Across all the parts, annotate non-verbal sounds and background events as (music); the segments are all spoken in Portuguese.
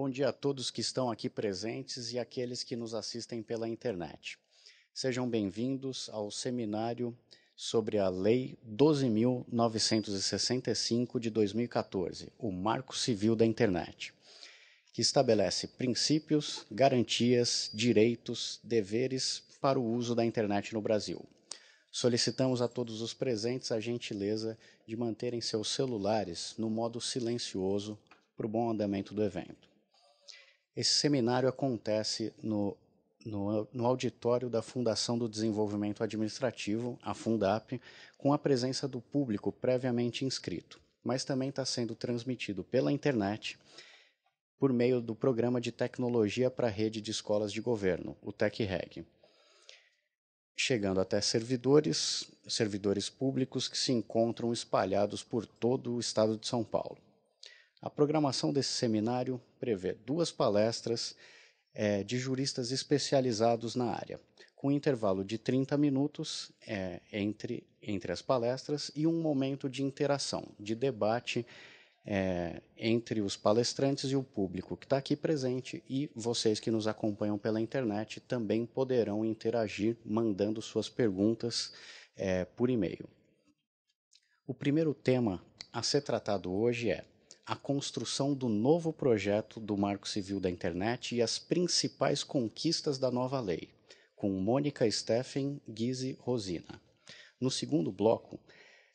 Bom dia a todos que estão aqui presentes e aqueles que nos assistem pela internet. Sejam bem-vindos ao seminário sobre a Lei 12.965 de 2014, o Marco Civil da Internet, que estabelece princípios, garantias, direitos, deveres para o uso da internet no Brasil. Solicitamos a todos os presentes a gentileza de manterem seus celulares no modo silencioso para o bom andamento do evento. Esse seminário acontece no, no, no auditório da Fundação do Desenvolvimento Administrativo, a Fundap, com a presença do público previamente inscrito, mas também está sendo transmitido pela internet por meio do Programa de Tecnologia para a Rede de Escolas de Governo, o TECREG chegando até servidores, servidores públicos que se encontram espalhados por todo o estado de São Paulo. A programação desse seminário prevê duas palestras é, de juristas especializados na área, com intervalo de 30 minutos é, entre, entre as palestras e um momento de interação, de debate é, entre os palestrantes e o público que está aqui presente e vocês que nos acompanham pela internet também poderão interagir mandando suas perguntas é, por e-mail. O primeiro tema a ser tratado hoje é a construção do novo projeto do Marco Civil da Internet e as principais conquistas da nova lei, com Mônica Steffen Guise Rosina. No segundo bloco,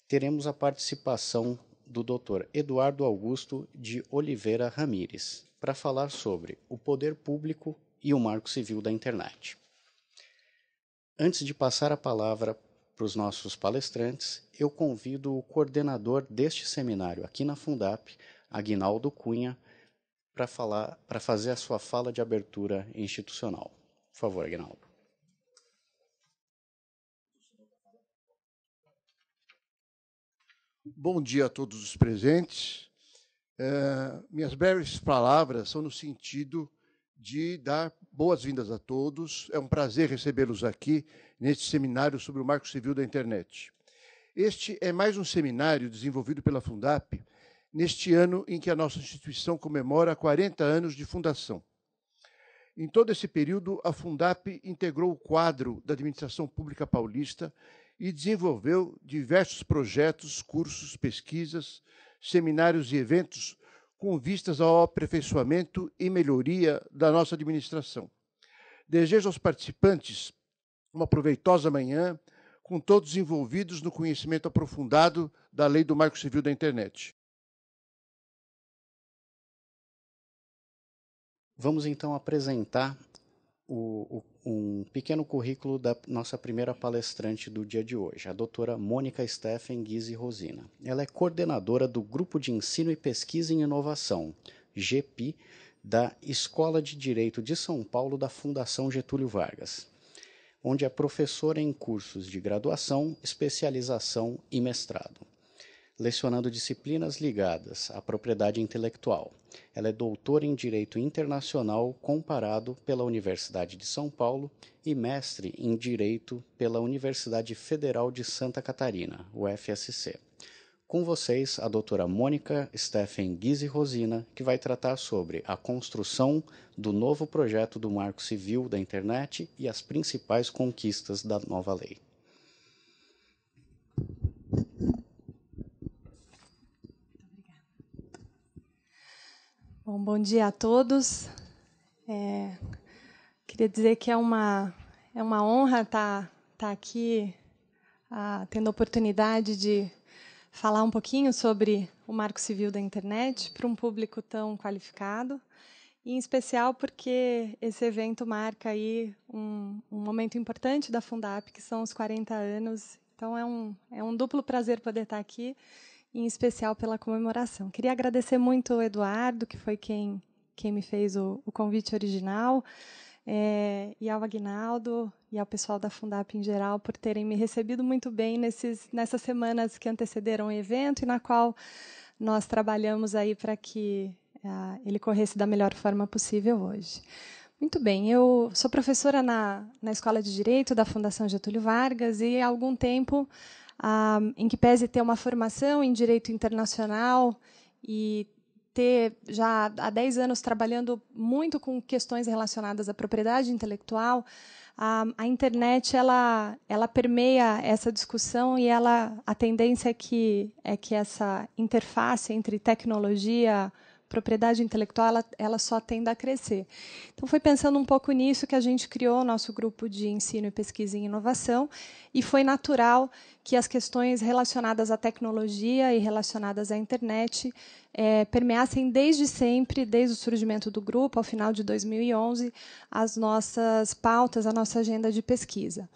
teremos a participação do Dr. Eduardo Augusto de Oliveira Ramires para falar sobre o poder público e o Marco Civil da Internet. Antes de passar a palavra para os nossos palestrantes, eu convido o coordenador deste seminário aqui na Fundap, Aguinaldo Cunha, para falar, para fazer a sua fala de abertura institucional. Por favor, Aguinaldo. Bom dia a todos os presentes. É, minhas breves palavras são no sentido de dar boas-vindas a todos. É um prazer recebê-los aqui neste seminário sobre o Marco Civil da Internet. Este é mais um seminário desenvolvido pela Fundap neste ano em que a nossa instituição comemora 40 anos de fundação. Em todo esse período, a Fundap integrou o quadro da administração pública paulista e desenvolveu diversos projetos, cursos, pesquisas, seminários e eventos com vistas ao aperfeiçoamento e melhoria da nossa administração. Desejo aos participantes uma proveitosa manhã, com todos envolvidos no conhecimento aprofundado da Lei do Marco Civil da Internet. Vamos então apresentar o, o, um pequeno currículo da nossa primeira palestrante do dia de hoje, a doutora Mônica Steffen Guise Rosina. Ela é coordenadora do Grupo de Ensino e Pesquisa em Inovação, GPI, da Escola de Direito de São Paulo da Fundação Getúlio Vargas, onde é professora em cursos de graduação, especialização e mestrado lecionando disciplinas ligadas à propriedade intelectual. Ela é doutora em Direito Internacional Comparado pela Universidade de São Paulo e mestre em Direito pela Universidade Federal de Santa Catarina, UFSC. Com vocês, a doutora Mônica Stephen Guise Rosina, que vai tratar sobre a construção do novo projeto do Marco Civil da Internet e as principais conquistas da nova lei. Bom, bom dia a todos. É, queria dizer que é uma, é uma honra estar, tá, estar tá aqui, a, ah, tendo a oportunidade de falar um pouquinho sobre o Marco Civil da Internet para um público tão qualificado, e em especial porque esse evento marca aí um, um momento importante da Fundap, que são os 40 anos. Então é um, é um duplo prazer poder estar aqui em especial pela comemoração. Queria agradecer muito ao Eduardo, que foi quem, quem me fez o, o convite original, é, e ao Agnaldo e ao pessoal da Fundap em geral por terem me recebido muito bem nesses, nessas semanas que antecederam o evento e na qual nós trabalhamos aí para que ah, ele corresse da melhor forma possível hoje. Muito bem, eu sou professora na, na Escola de Direito da Fundação Getúlio Vargas e há algum tempo em que pese ter uma formação em direito internacional e ter já há 10 anos trabalhando muito com questões relacionadas à propriedade intelectual, a, a, internet ela, ela permeia essa discussão e ela a tendência é que, é que essa interface entre tecnologia, propriedade intelectual ela, ela só tende a crescer. Então, foi pensando um pouco nisso que a gente criou o nosso grupo de ensino e pesquisa em inovação, e foi natural que as questões relacionadas à tecnologia e relacionadas à internet é, permeassem desde sempre, desde o surgimento do grupo, ao final de 2011, as nossas pautas, a nossa agenda de pesquisa.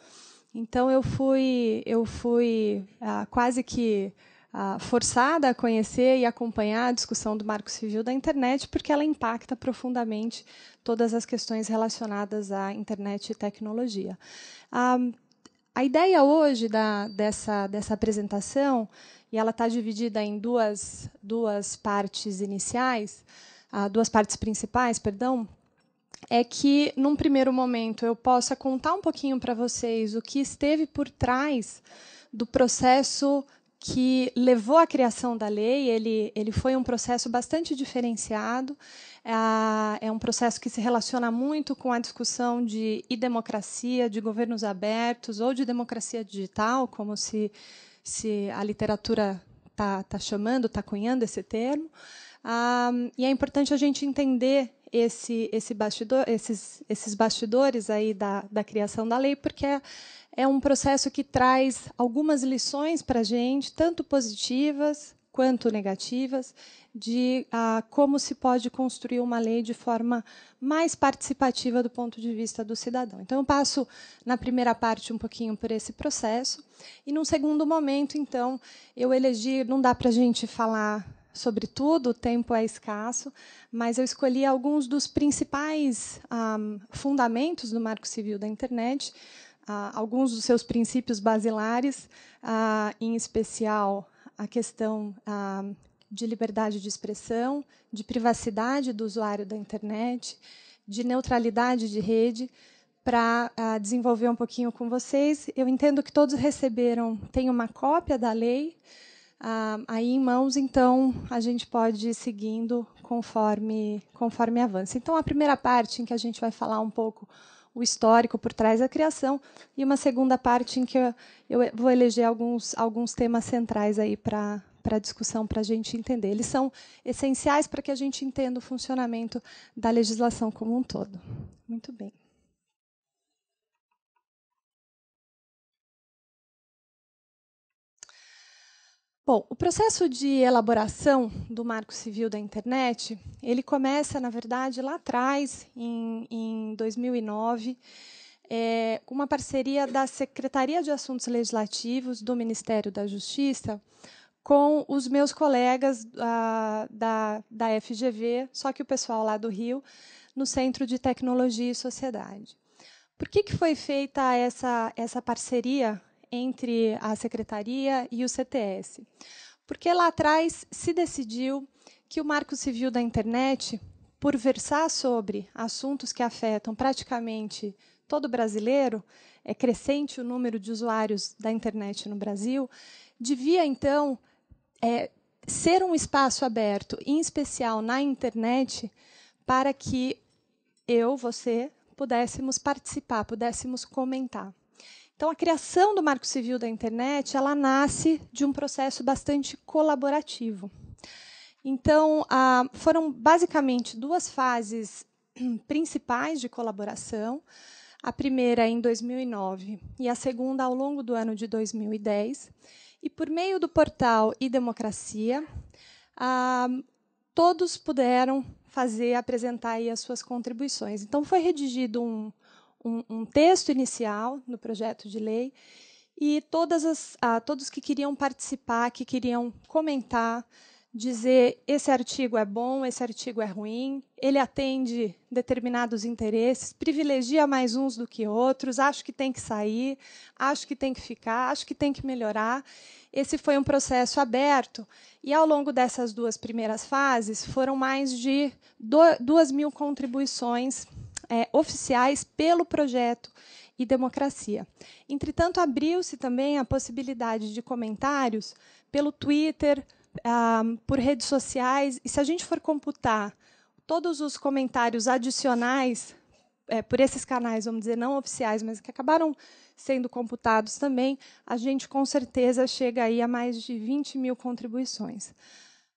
Então eu fui, eu fui ah, quase que ah, forçada a conhecer e acompanhar a discussão do Marco Civil da internet, porque ela impacta profundamente todas as questões relacionadas à internet e tecnologia. Ah, a ideia hoje da, dessa, dessa apresentação, e ela está dividida em duas, duas partes iniciais, ah, duas partes principais, perdão, é que, num primeiro momento, eu possa contar um pouquinho para vocês o que esteve por trás do processo que levou à criação da lei, ele, ele foi um processo bastante diferenciado. É, é um processo que se relaciona muito com a discussão de e democracia, de governos abertos ou de democracia digital, como se, se a literatura está tá chamando, está cunhando esse termo. Ah, e é importante a gente entender esse, esse bastidor, esses, esses bastidores aí da, da criação da lei, porque é um processo que traz algumas lições para a gente, tanto positivas quanto negativas, de ah, como se pode construir uma lei de forma mais participativa do ponto de vista do cidadão. Então, eu passo na primeira parte um pouquinho por esse processo, e num segundo momento, então, eu elegi. Não dá para a gente falar sobre tudo, o tempo é escasso, mas eu escolhi alguns dos principais ah, fundamentos do Marco Civil da Internet ah, alguns dos seus princípios basilares, ah, em especial a questão ah, de liberdade de expressão, de privacidade do usuário da internet, de neutralidade de rede, para desenvolver um pouquinho com vocês. Eu entendo que todos receberam, tem uma cópia da lei aí em mãos, então a gente pode ir seguindo conforme, conforme avança. Então, a primeira parte em que a gente vai falar um pouco o histórico por trás da criação, e uma segunda parte em que eu, eu vou eleger alguns, alguns temas centrais aí para para a discussão, para a gente entender. Eles são essenciais para que a gente entenda o funcionamento da legislação como um todo. Muito bem. Bom, o processo de elaboração do Marco Civil da Internet, ele começa, na verdade, lá atrás, em, em 2009, é, uma parceria da Secretaria de Assuntos Legislativos do Ministério da Justiça com os meus colegas a, da, da FGV, só que o pessoal lá do Rio, no Centro de Tecnologia e Sociedade. Por que, que foi feita essa, essa parceria entre a secretaria e o CTS. Porque lá atrás se decidiu que o Marco Civil da Internet, por versar sobre assuntos que afetam praticamente todo brasileiro, é crescente o número de usuários da internet no Brasil, devia então é, ser um espaço aberto, em especial na internet, para que eu, você, pudéssemos participar, pudéssemos comentar. Então, a criação do Marco Civil da Internet ela nasce de um processo bastante colaborativo. Então, foram basicamente duas fases (clears throat) principais de colaboração. A primeira em 2009 e a segunda ao longo do ano de 2010. E por meio do portal e Democracia, todos puderam fazer apresentar as suas contribuições. Então foi redigido um, um, um texto inicial no projeto de lei e todas as, ah, todos que queriam participar, que queriam comentar, dizer esse artigo é bom, esse artigo é ruim, ele atende determinados interesses, privilegia mais uns do que outros, acho que tem que sair, acho que tem que ficar, acho que tem que melhorar. Esse foi um processo aberto e ao longo dessas duas primeiras fases foram mais de duas mil contribuições é, oficiais pelo projeto e democracia. Entretanto, abriu-se também a possibilidade de comentários pelo Twitter, ah, por redes sociais, e se a gente for computar todos os comentários adicionais é, por esses canais, vamos dizer, não oficiais, mas que acabaram sendo computados também, a gente com certeza chega aí a mais de 20 mil contribuições.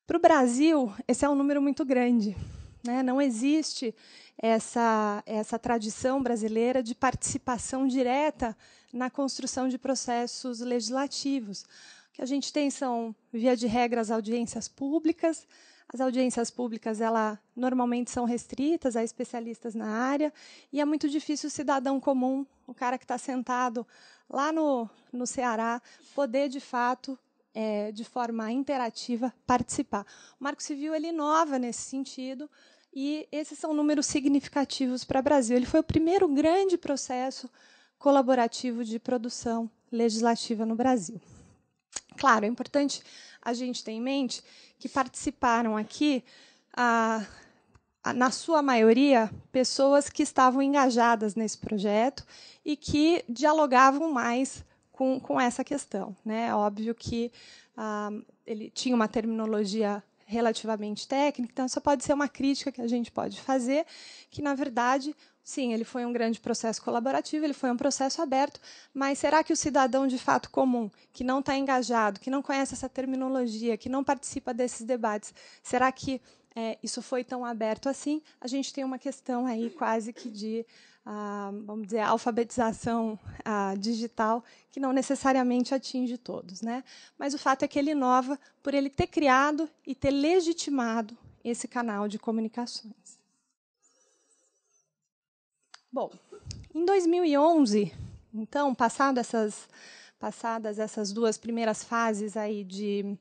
Para o Brasil, esse é um número muito grande. Né? Não existe essa, essa tradição brasileira de participação direta na construção de processos legislativos. O que a gente tem são, via de regra, as audiências públicas. As audiências públicas ela, normalmente são restritas a especialistas na área e é muito difícil o cidadão comum, o cara que está sentado lá no, no Ceará, poder, de fato, é, de forma interativa, participar. O Marco Civil ele inova nesse sentido e esses são números significativos para o Brasil. Ele foi o primeiro grande processo colaborativo de produção legislativa no Brasil. Claro, é importante a gente ter em mente que participaram aqui, a, a, na sua maioria, pessoas que estavam engajadas nesse projeto e que dialogavam mais com, com essa questão. Né? É óbvio que ah, ele tinha uma terminologia relativamente técnica, então isso pode ser uma crítica que a gente pode fazer, que na verdade, sim, ele foi um grande processo colaborativo, ele foi um processo aberto, mas será que o cidadão de fato comum, que não está engajado, que não conhece essa terminologia, que não participa desses debates, será que é, isso foi tão aberto assim? A gente tem uma questão aí quase que de a, vamos dizer, a alfabetização a, digital, que não necessariamente atinge todos. Né? Mas o fato é que ele inova por ele ter criado e ter legitimado esse canal de comunicações. Bom, em 2011, então, passado essas, passadas essas duas primeiras fases aí de,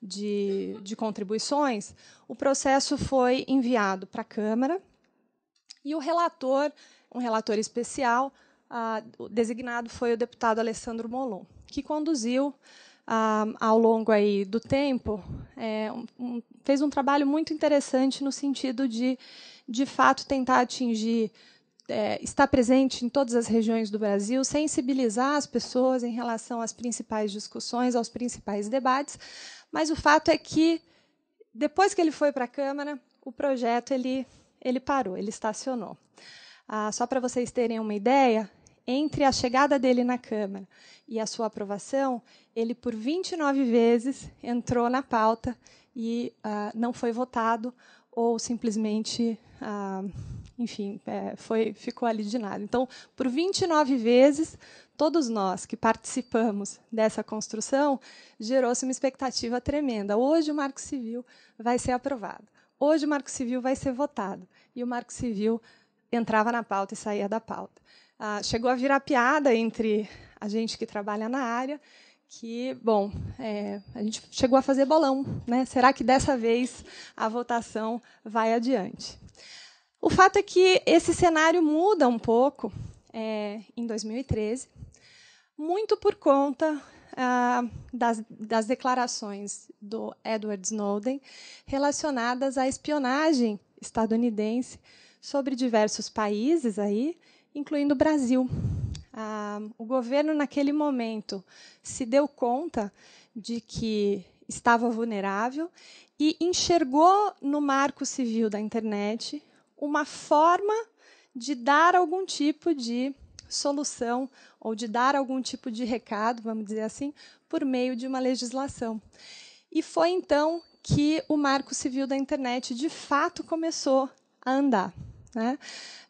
de, de contribuições, o processo foi enviado para a Câmara e o relator um relator especial, ah, designado foi o deputado Alessandro Molon, que conduziu ah, ao longo aí do tempo, é, um, fez um trabalho muito interessante no sentido de, de fato, tentar atingir é, está presente em todas as regiões do Brasil, sensibilizar as pessoas em relação às principais discussões, aos principais debates, mas o fato é que depois que ele foi para a Câmara, o projeto ele, ele parou, ele estacionou. Ah, só para vocês terem uma ideia, entre a chegada dele na Câmara e a sua aprovação, ele por 29 vezes entrou na pauta e ah, não foi votado ou simplesmente, ah, enfim, é, foi, ficou ali de nada. Então, por 29 vezes, todos nós que participamos dessa construção, gerou-se uma expectativa tremenda. Hoje o Marco Civil vai ser aprovado. Hoje o Marco Civil vai ser votado. E o Marco Civil entrava na pauta e saía da pauta. Ah, chegou a virar piada entre a gente que trabalha na área, que, bom, é, a gente chegou a fazer bolão. Né? Será que dessa vez a votação vai adiante? O fato é que esse cenário muda um pouco é, em 2013, muito por conta ah, das, das declarações do Edward Snowden relacionadas à espionagem estadunidense sobre diversos países aí, incluindo o Brasil. Ah, o governo naquele momento se deu conta de que estava vulnerável e enxergou no marco civil da internet uma forma de dar algum tipo de solução ou de dar algum tipo de recado, vamos dizer assim, por meio de uma legislação. E foi então que o Marco Civil da Internet de fato começou a andar. Né?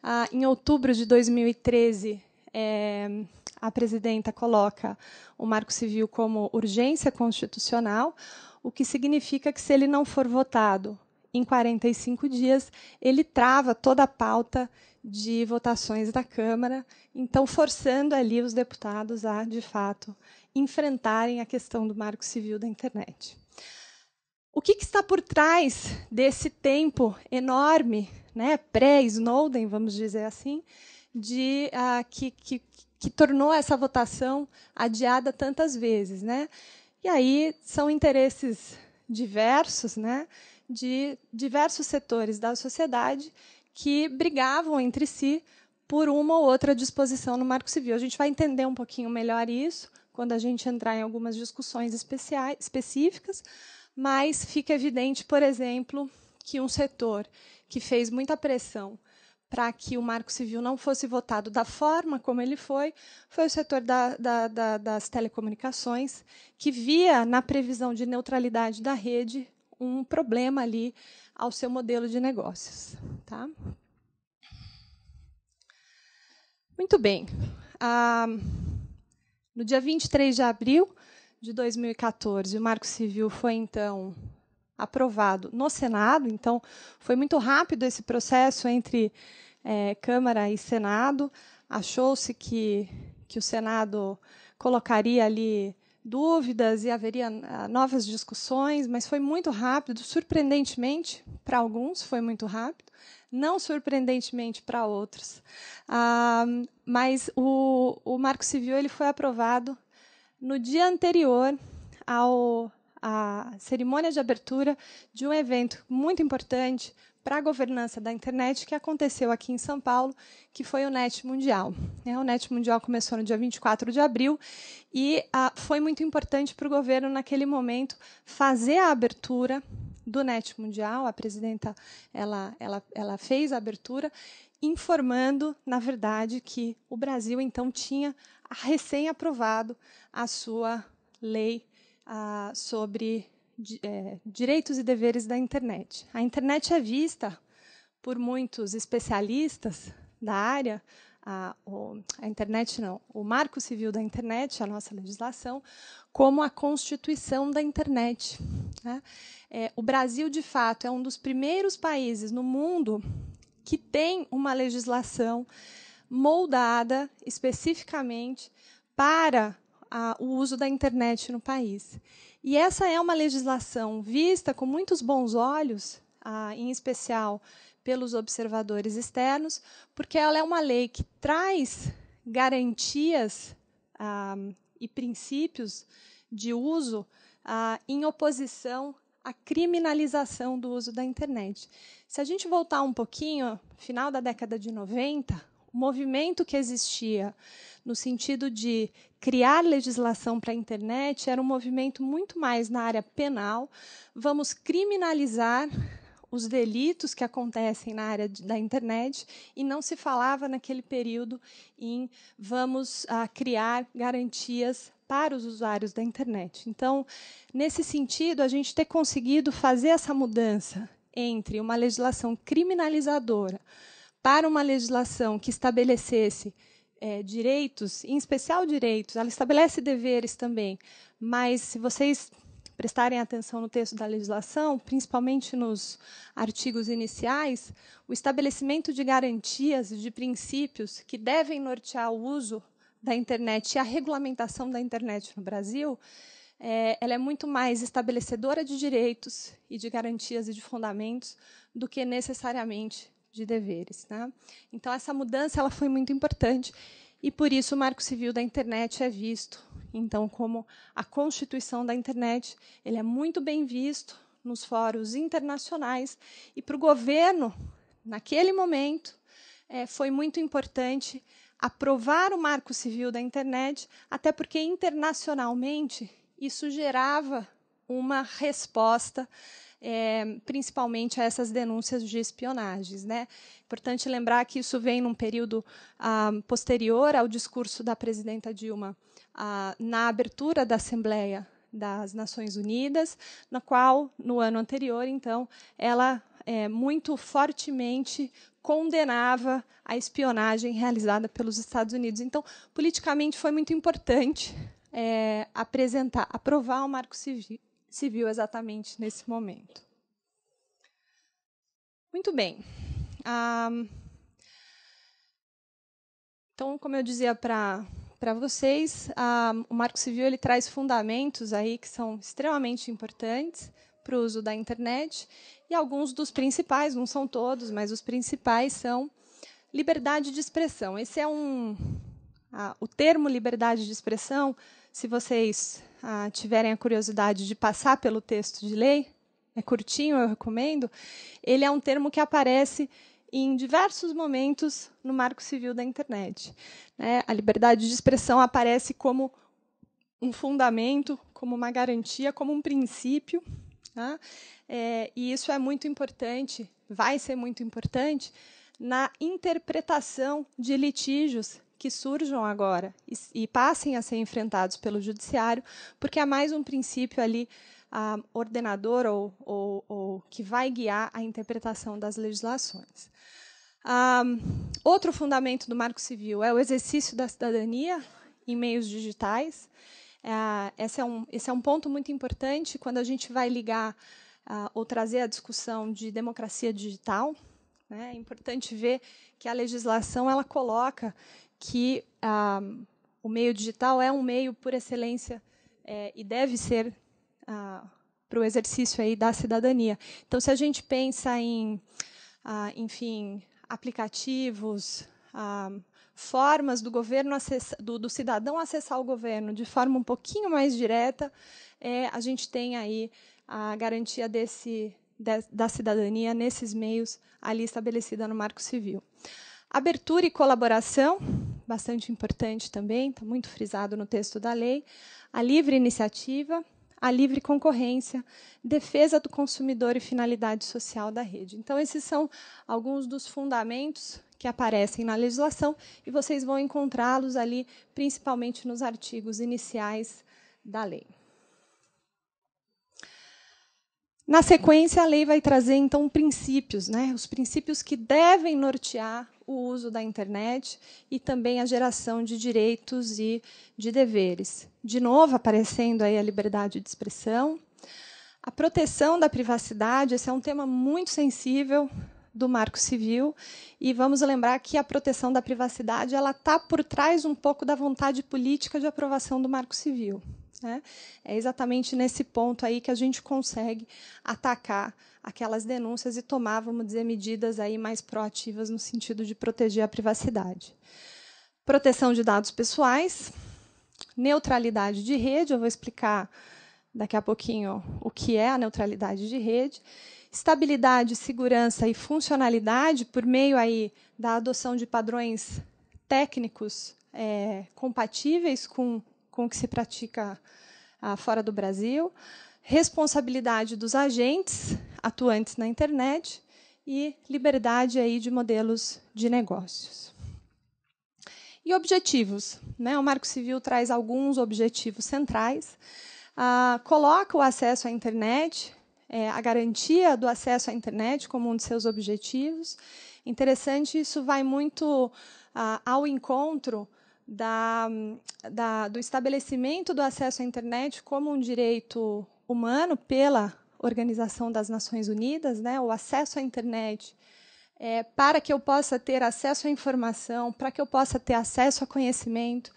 Ah, em outubro de 2013, é, a presidenta coloca o Marco Civil como urgência constitucional, o que significa que, se ele não for votado em 45 dias, ele trava toda a pauta de votações da Câmara, então forçando ali os deputados a, de fato, enfrentarem a questão do Marco Civil da internet. O que, que está por trás desse tempo enorme né, pré-Snowden, vamos dizer assim, de ah, que, que, que tornou essa votação adiada tantas vezes, né? E aí são interesses diversos, né, de diversos setores da sociedade que brigavam entre si por uma ou outra disposição no Marco Civil. A gente vai entender um pouquinho melhor isso quando a gente entrar em algumas discussões especiais, específicas, mas fica evidente, por exemplo, que um setor que fez muita pressão para que o Marco Civil não fosse votado da forma como ele foi, foi o setor da, da, da, das telecomunicações, que via na previsão de neutralidade da rede um problema ali ao seu modelo de negócios. Tá? Muito bem. Ah, no dia 23 de abril de 2014, o Marco Civil foi, então, aprovado no Senado. Então, foi muito rápido esse processo entre é, Câmara e Senado. Achou-se que, que o Senado colocaria ali dúvidas e haveria ah, novas discussões, mas foi muito rápido, surpreendentemente para alguns foi muito rápido, não surpreendentemente para outros. Ah, mas o, o Marco Civil ele foi aprovado no dia anterior ao a cerimônia de abertura de um evento muito importante para a governança da internet que aconteceu aqui em São Paulo, que foi o NET Mundial. Né? O NET Mundial começou no dia 24 de abril e ah, foi muito importante para o governo, naquele momento, fazer a abertura do NET Mundial. A presidenta ela, ela, ela fez a abertura, informando, na verdade, que o Brasil, então, tinha recém-aprovado a sua lei ah, sobre é, direitos e deveres da internet. A internet é vista por muitos especialistas da área, a, o, a internet não, o Marco Civil da Internet, a nossa legislação, como a constituição da internet. Né? É, o Brasil, de fato, é um dos primeiros países no mundo que tem uma legislação moldada especificamente para a, o uso da internet no país. E essa é uma legislação vista com muitos bons olhos, ah, em especial pelos observadores externos, porque ela é uma lei que traz garantias ah, e princípios de uso ah, em oposição à criminalização do uso da internet. Se a gente voltar um pouquinho, final da década de 90, o movimento que existia no sentido de criar legislação para a internet era um movimento muito mais na área penal. Vamos criminalizar os delitos que acontecem na área de, da internet e não se falava naquele período em vamos ah, criar garantias para os usuários da internet. Então, nesse sentido, a gente ter conseguido fazer essa mudança entre uma legislação criminalizadora para uma legislação que estabelecesse é, direitos, em especial direitos, ela estabelece deveres também, mas se vocês prestarem atenção no texto da legislação, principalmente nos artigos iniciais, o estabelecimento de garantias e de princípios que devem nortear o uso da internet e a regulamentação da internet no Brasil, é, ela é muito mais estabelecedora de direitos e de garantias e de fundamentos do que necessariamente de deveres. Né? Então, essa mudança ela foi muito importante e, por isso, o Marco Civil da Internet é visto, então, como a constituição da internet. Ele é muito bem visto nos fóruns internacionais e, para o governo, naquele momento, é, foi muito importante aprovar o Marco Civil da Internet, até porque internacionalmente isso gerava uma resposta é, principalmente a essas denúncias de espionagens. Né? Importante lembrar que isso vem num período ah, posterior ao discurso da presidenta Dilma ah, na abertura da Assembleia das Nações Unidas, na qual, no ano anterior, então, ela é, muito fortemente condenava a espionagem realizada pelos Estados Unidos. Então, politicamente, foi muito importante é, apresentar, aprovar o marco civil, se viu exatamente nesse momento. Muito bem. Ah, então, como eu dizia para para vocês, ah, o Marco Civil ele traz fundamentos aí que são extremamente importantes para o uso da internet e alguns dos principais, não são todos, mas os principais são liberdade de expressão. Esse é um ah, o termo liberdade de expressão se vocês ah, tiverem a curiosidade de passar pelo texto de lei, é curtinho, eu recomendo. Ele é um termo que aparece em diversos momentos no Marco Civil da Internet. Né? A liberdade de expressão aparece como um fundamento, como uma garantia, como um princípio. Tá? É, e isso é muito importante, vai ser muito importante na interpretação de litígios que surjam agora e, e passem a ser enfrentados pelo judiciário, porque há mais um princípio ali ah, ordenador ou, ou, ou, que vai guiar a interpretação das legislações. Ah, outro fundamento do Marco Civil é o exercício da cidadania em meios digitais. É, esse, é um, esse é um ponto muito importante quando a gente vai ligar ah, ou trazer a discussão de democracia digital. Né? É importante ver que a legislação ela coloca que ah, o meio digital é um meio por excelência é, e deve ser ah, para o exercício aí da cidadania. Então, se a gente pensa em, ah, enfim, aplicativos, ah, formas do governo do, do, cidadão acessar o governo de forma um pouquinho mais direta, é, a gente tem aí a garantia desse de, da cidadania nesses meios ali estabelecida no Marco Civil. Abertura e colaboração, bastante importante também, está muito frisado no texto da lei, a livre iniciativa, a livre concorrência, defesa do consumidor e finalidade social da rede. Então, esses são alguns dos fundamentos que aparecem na legislação e vocês vão encontrá-los ali, principalmente nos artigos iniciais da lei. Na sequência, a lei vai trazer então princípios, né? Os princípios que devem nortear o uso da internet e também a geração de direitos e de deveres. De novo, aparecendo aí a liberdade de expressão. A proteção da privacidade, esse é um tema muito sensível do Marco Civil e vamos lembrar que a proteção da privacidade ela está por trás um pouco da vontade política de aprovação do Marco Civil. Né? É exatamente nesse ponto aí que a gente consegue atacar aquelas denúncias e tomar, vamos dizer, medidas aí mais proativas no sentido de proteger a privacidade. Proteção de dados pessoais, neutralidade de rede, eu vou explicar daqui a pouquinho o que é a neutralidade de rede, estabilidade, segurança e funcionalidade por meio aí da adoção de padrões técnicos é, compatíveis com com o que se pratica ah, fora do Brasil, responsabilidade dos agentes atuantes na internet e liberdade aí de modelos de negócios. E objetivos. Né? O Marco Civil traz alguns objetivos centrais. Ah, coloca o acesso à internet, é, a garantia do acesso à internet como um de seus objetivos. Interessante, isso vai muito ah, ao encontro da, da, do estabelecimento do acesso à internet como um direito humano pela Organização das Nações Unidas, né, o acesso à internet, é, para que eu possa ter acesso à informação, para que eu possa ter acesso a conhecimento,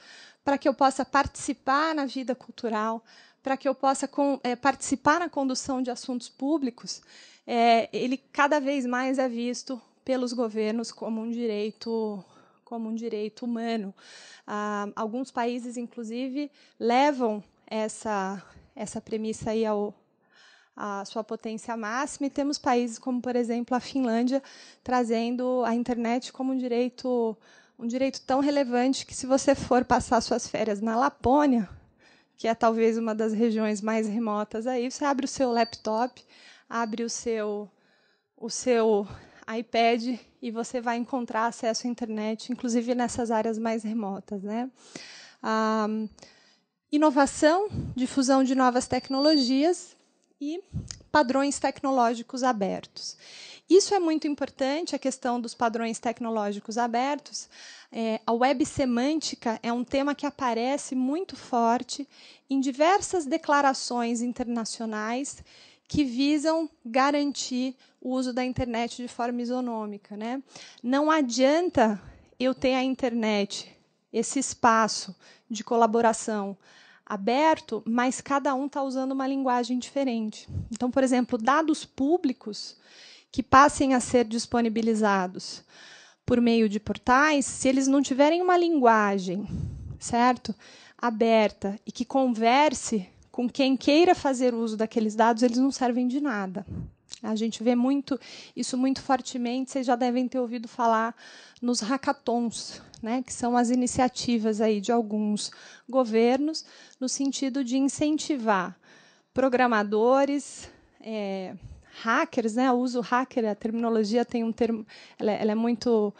para que eu possa participar na vida cultural, para que eu possa com, é, participar na condução de assuntos públicos, é, ele cada vez mais é visto pelos governos como um direito como um direito humano. Ah, alguns países, inclusive, levam essa, essa premissa aí ao, a sua potência máxima, e temos países como, por exemplo, a Finlândia, trazendo a internet como um direito, um direito tão relevante que, se você for passar suas férias na Lapônia, que é talvez uma das regiões mais remotas aí, você abre o seu laptop, abre o seu, o seu iPad e você vai encontrar acesso à internet, inclusive nessas áreas mais remotas. Né? Ah, inovação, difusão de novas tecnologias e padrões tecnológicos abertos. Isso é muito importante, a questão dos padrões tecnológicos abertos. É, a web semântica é um tema que aparece muito forte em diversas declarações internacionais que visam garantir o uso da internet de forma isonômica. Né? Não adianta eu ter a internet, esse espaço de colaboração aberto, mas cada um está usando uma linguagem diferente. Então, por exemplo, dados públicos que passem a ser disponibilizados por meio de portais, se eles não tiverem uma linguagem, certo? aberta e que converse com quem queira fazer uso daqueles dados, eles não servem de nada. A gente vê muito isso muito fortemente, vocês já devem ter ouvido falar nos hackathons, né, que são as iniciativas aí de alguns governos no sentido de incentivar programadores, é, hackers, né? O uso hacker, a terminologia tem um termo, ela, é, ela é muito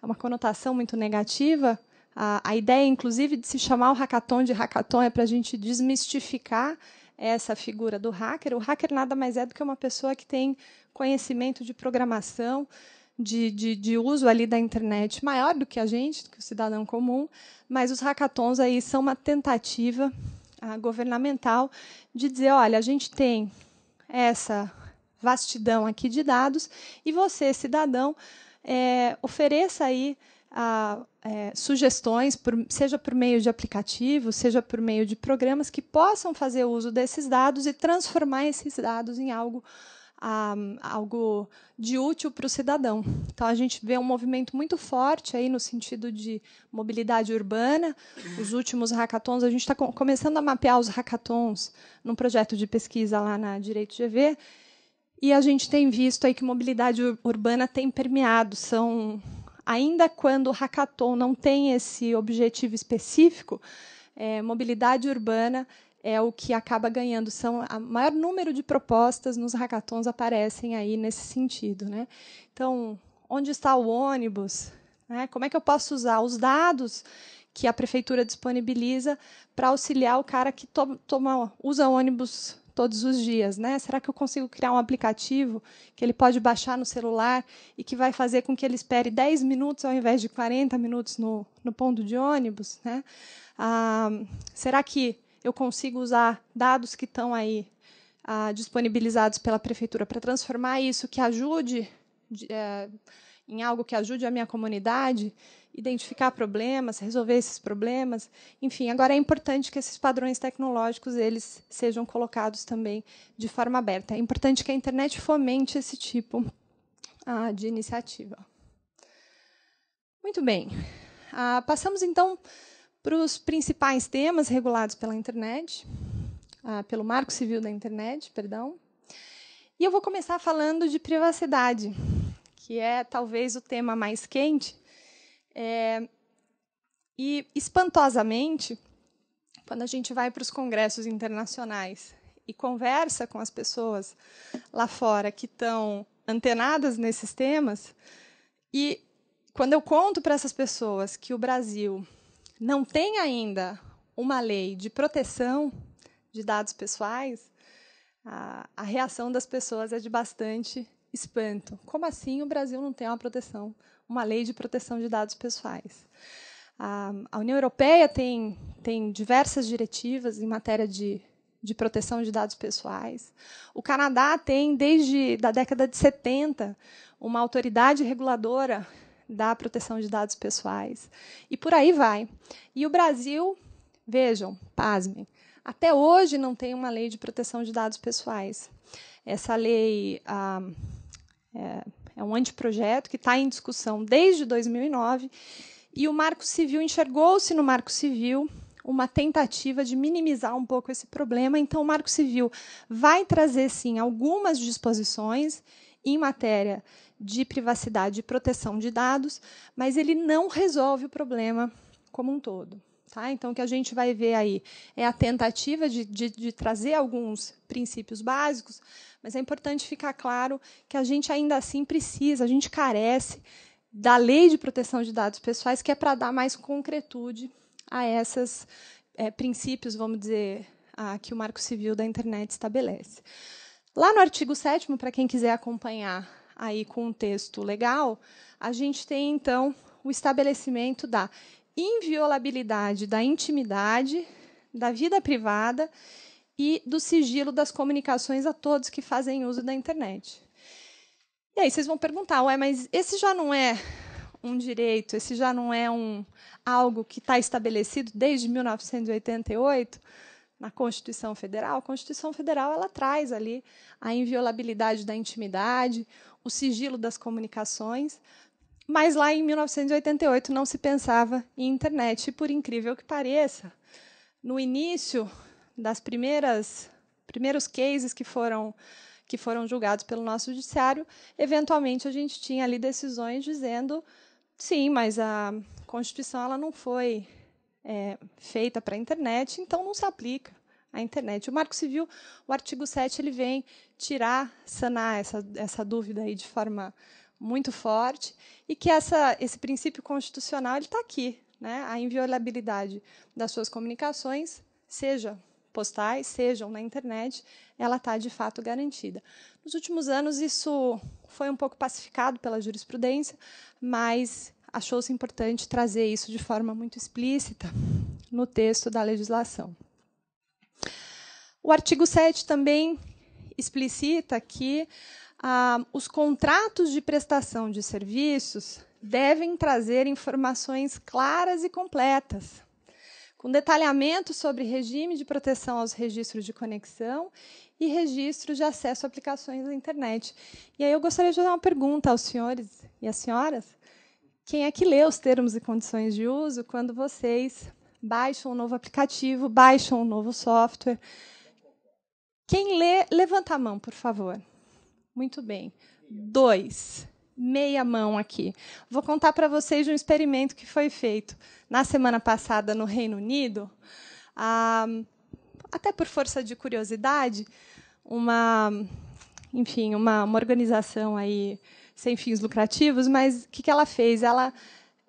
é uma conotação muito negativa, a, a ideia, inclusive, de se chamar o hackathon de hackathon é para a gente desmistificar essa figura do hacker. O hacker nada mais é do que uma pessoa que tem conhecimento de programação, de, de, de, uso ali da internet maior do que a gente, do que o cidadão comum, mas os hackathons aí são uma tentativa ah, governamental de dizer, olha, a gente tem essa vastidão aqui de dados e você, cidadão, é, ofereça aí a ah, é, sugestões, por, seja por meio de aplicativos, seja por meio de programas que possam fazer uso desses dados e transformar esses dados em algo, um, ah, algo de útil para o cidadão. Então, a gente vê um movimento muito forte aí no sentido de mobilidade urbana. Os últimos hackathons, a gente está com, começando a mapear os hackathons num projeto de pesquisa lá na Direito GV. E a gente tem visto aí que mobilidade urbana tem permeado, são ainda quando o hackathon não tem esse objetivo específico, é, mobilidade urbana é o que acaba ganhando. São o maior número de propostas nos hackathons aparecem aí nesse sentido. Né? Então, onde está o ônibus? Né? Como é que eu posso usar os dados que a prefeitura disponibiliza para auxiliar o cara que to toma, usa ônibus todos os dias, né? Será que eu consigo criar um aplicativo que ele pode baixar no celular e que vai fazer com que ele espere 10 minutos ao invés de 40 minutos no, no ponto de ônibus, né? Ah, será que eu consigo usar dados que estão aí ah, disponibilizados pela prefeitura para transformar isso que ajude de, é, em algo que ajude a minha comunidade? identificar problemas, resolver esses problemas. Enfim, agora é importante que esses padrões tecnológicos eles sejam colocados também de forma aberta. É importante que a internet fomente esse tipo ah, de iniciativa. Muito bem. Ah, passamos então para os principais temas regulados pela internet, ah, pelo Marco Civil da Internet, perdão. E eu vou começar falando de privacidade, que é talvez o tema mais quente é, e, espantosamente, quando a gente vai para os congressos internacionais e conversa com as pessoas lá fora que estão antenadas nesses temas, e quando eu conto para essas pessoas que o Brasil não tem ainda uma lei de proteção de dados pessoais, a, a reação das pessoas é de bastante espanto. Como assim o Brasil não tem uma proteção, uma lei de proteção de dados pessoais? A, União Europeia tem, tem diversas diretivas em matéria de, de proteção de dados pessoais. O Canadá tem, desde a década de 70, uma autoridade reguladora da proteção de dados pessoais. E por aí vai. E o Brasil, vejam, pasmem, até hoje não tem uma lei de proteção de dados pessoais. Essa lei. Ah, é, é um anteprojeto que está em discussão desde 2009 e o Marco Civil enxergou-se no Marco Civil uma tentativa de minimizar um pouco esse problema. Então, o Marco Civil vai trazer, sim, algumas disposições em matéria de privacidade e proteção de dados, mas ele não resolve o problema como um todo. Tá? Então, o que a gente vai ver aí é a tentativa de, de, de, trazer alguns princípios básicos, mas é importante ficar claro que a gente ainda assim precisa, a gente carece da lei de proteção de dados pessoais, que é para dar mais concretude a esses é, princípios, vamos dizer, a, que o Marco Civil da Internet estabelece. Lá no artigo 7, para quem quiser acompanhar aí com um texto legal, a gente tem então o estabelecimento da inviolabilidade da intimidade, da vida privada e do sigilo das comunicações a todos que fazem uso da internet. E aí vocês vão perguntar, ué, mas esse já não é um direito, esse já não é um algo que está estabelecido desde 1988 na Constituição Federal. A Constituição Federal ela traz ali a inviolabilidade da intimidade, o sigilo das comunicações, mas lá em 1988 não se pensava em internet, e por incrível que pareça, no início das primeiras primeiros cases que foram que foram julgados pelo nosso judiciário, eventualmente a gente tinha ali decisões dizendo sim, mas a Constituição ela não foi é, feita para a internet, então não se aplica à internet. O Marco Civil, o artigo 7, ele vem tirar, sanar essa, essa dúvida aí de forma muito forte e que essa, esse princípio constitucional está aqui, né? a inviolabilidade das suas comunicações, seja postais, sejam na internet, ela está de fato garantida. Nos últimos anos, isso foi um pouco pacificado pela jurisprudência, mas achou-se importante trazer isso de forma muito explícita no texto da legislação. O artigo 7 também explicita que ah, os contratos de prestação de serviços devem trazer informações claras e completas, com detalhamento sobre regime de proteção aos registros de conexão e registros de acesso a aplicações da internet. E aí eu gostaria de fazer uma pergunta aos senhores e às senhoras. Quem é que lê os termos e condições de uso quando vocês baixam um novo aplicativo, baixam um novo software? Quem lê, levanta a mão, por favor. Muito bem. Dois. Meia mão aqui. Vou contar para vocês um experimento que foi feito na semana passada no Reino Unido. Ah, até por força de curiosidade, uma, enfim, uma, uma organização aí sem fins lucrativos, mas o que, que ela fez? Ela,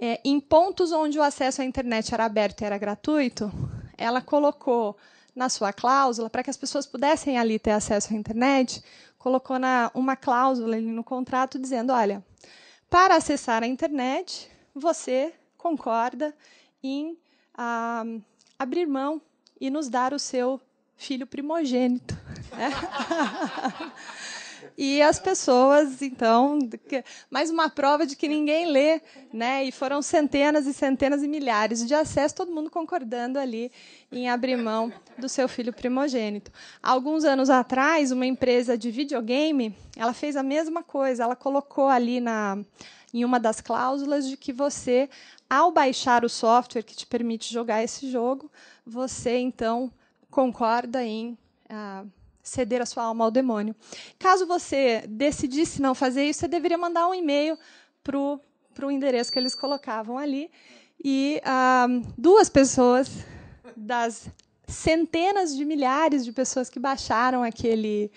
é, em pontos onde o acesso à internet era aberto e era gratuito, ela colocou na sua cláusula para que as pessoas pudessem ali ter acesso à internet colocou na, uma cláusula ali no contrato dizendo: olha, para acessar a internet, você concorda em ah, abrir mão e nos dar o seu filho primogênito. (laughs) É? E as pessoas, então, mais uma prova de que ninguém lê, né? E foram centenas e centenas e milhares de acessos, todo mundo concordando ali em abrir mão do seu filho primogênito. Alguns anos atrás, uma empresa de videogame, ela fez a mesma coisa, ela colocou ali na em uma das cláusulas de que você, ao baixar o software que te permite jogar esse jogo, você então concorda em ah, ceder a sua alma ao demônio. Caso você decidisse não fazer isso, você deveria mandar um e-mail para o endereço que eles colocavam ali. E ah, duas pessoas das centenas de milhares de pessoas que baixaram aquele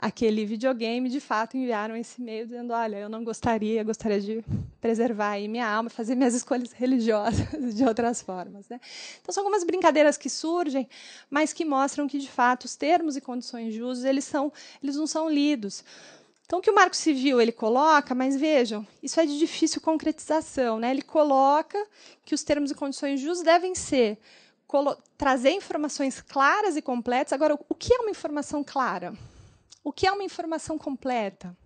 aquele videogame, de fato enviaram esse e-mail dizendo: olha, eu não gostaria, gostaria de preservar aí minha alma, fazer minhas (laughs) escolhas religiosas de outras formas. Né? Então são algumas brincadeiras que surgem, mas que mostram que de fato os termos e condições de uso eles são, eles não são lidos. Então, o que o Marco Civil ele coloca, mas vejam, isso é de difícil concretização, né? Ele coloca que os termos e condições de uso devem ser trazer informações claras e completas. Agora, o que é uma informação clara? O que é uma informação completa?